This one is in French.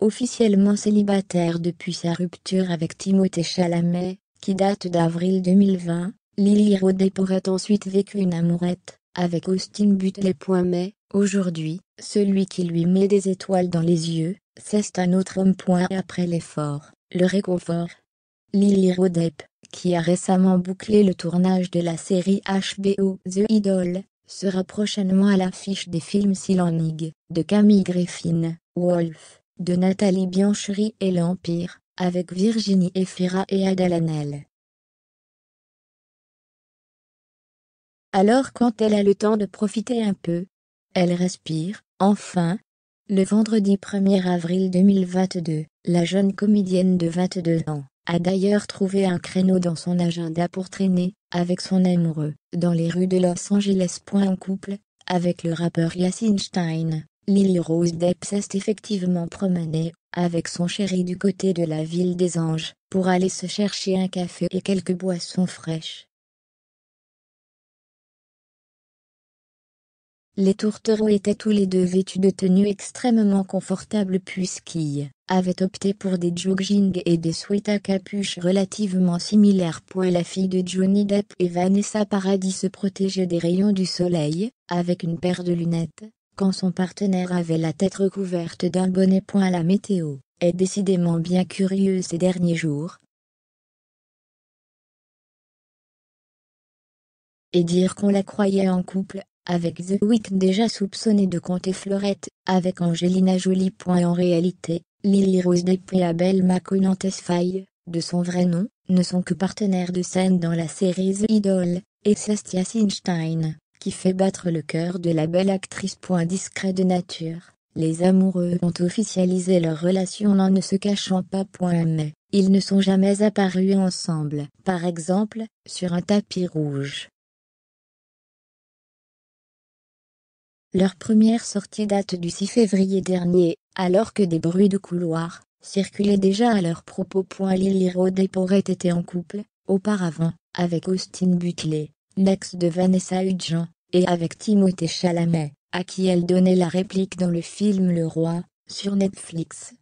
officiellement célibataire depuis sa rupture avec Timothée Chalamet, qui date d'avril 2020, Lily Rodep aurait ensuite vécu une amourette, avec Austin Butler. Mais, aujourd'hui, celui qui lui met des étoiles dans les yeux, c'est un autre homme. Après l'effort, le réconfort. Lily Rodep, qui a récemment bouclé le tournage de la série HBO The Idol, sera prochainement à l'affiche des films Silanig, de Camille Griffin, Wolf, de Nathalie Biancheri et l'Empire, avec Virginie Efira et Adalanel. Alors quand elle a le temps de profiter un peu, elle respire, enfin, le vendredi 1er avril 2022, la jeune comédienne de 22 ans a d'ailleurs trouvé un créneau dans son agenda pour traîner, avec son amoureux, dans les rues de Los Angeles. En couple, avec le rappeur Yassine Stein, Lily Rose Depp s'est effectivement promenée, avec son chéri du côté de la ville des anges, pour aller se chercher un café et quelques boissons fraîches. Les tourtereaux étaient tous les deux vêtus de tenues extrêmement confortables puisqu'ils avaient opté pour des jogging et des sweats à capuche relativement similaires. La fille de Johnny Depp et Vanessa Paradis se protéger des rayons du soleil, avec une paire de lunettes, quand son partenaire avait la tête recouverte d'un bonnet. Point la météo est décidément bien curieuse ces derniers jours. Et dire qu'on la croyait en couple, avec The Weeknd déjà soupçonné de compter fleurette, avec Angelina Jolie. Point en réalité, Lily Rose Depp et Abel Maconantes Faye, de son vrai nom, ne sont que partenaires de scène dans la série The Idol, et Sastia Sinstein qui fait battre le cœur de la belle actrice. Point discret de nature. Les amoureux ont officialisé leur relation en ne se cachant pas. Point mais, ils ne sont jamais apparus ensemble. Par exemple, sur un tapis rouge. Leur première sortie date du 6 février dernier, alors que des bruits de couloir circulaient déjà à leur propos. Lily Rodé aurait été en couple, auparavant, avec Austin Butley, Next de Vanessa Hudgens, et avec Timothée Chalamet, à qui elle donnait la réplique dans le film Le Roi, sur Netflix.